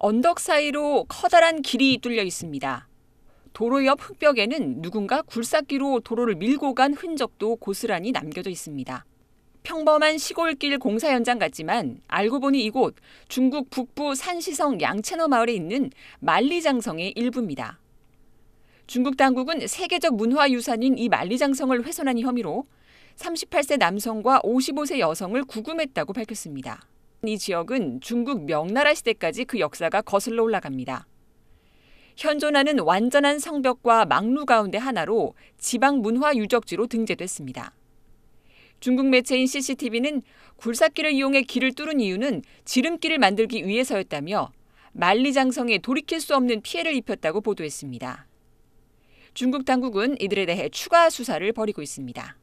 언덕 사이로 커다란 길이 뚫려 있습니다. 도로 옆 흙벽에는 누군가 굴삭기로 도로를 밀고 간 흔적도 고스란히 남겨져 있습니다. 평범한 시골길 공사 현장 같지만 알고 보니 이곳 중국 북부 산시성 양채너 마을에 있는 만리장성의 일부입니다. 중국 당국은 세계적 문화유산인 이 만리장성을 훼손한 혐의로 38세 남성과 55세 여성을 구금했다고 밝혔습니다. 이 지역은 중국 명나라 시대까지 그 역사가 거슬러 올라갑니다. 현존하는 완전한 성벽과 망루 가운데 하나로 지방 문화 유적지로 등재됐습니다. 중국 매체인 CCTV는 굴삭기를 이용해 길을 뚫은 이유는 지름길을 만들기 위해서였다며 만리장성에 돌이킬 수 없는 피해를 입혔다고 보도했습니다. 중국 당국은 이들에 대해 추가 수사를 벌이고 있습니다.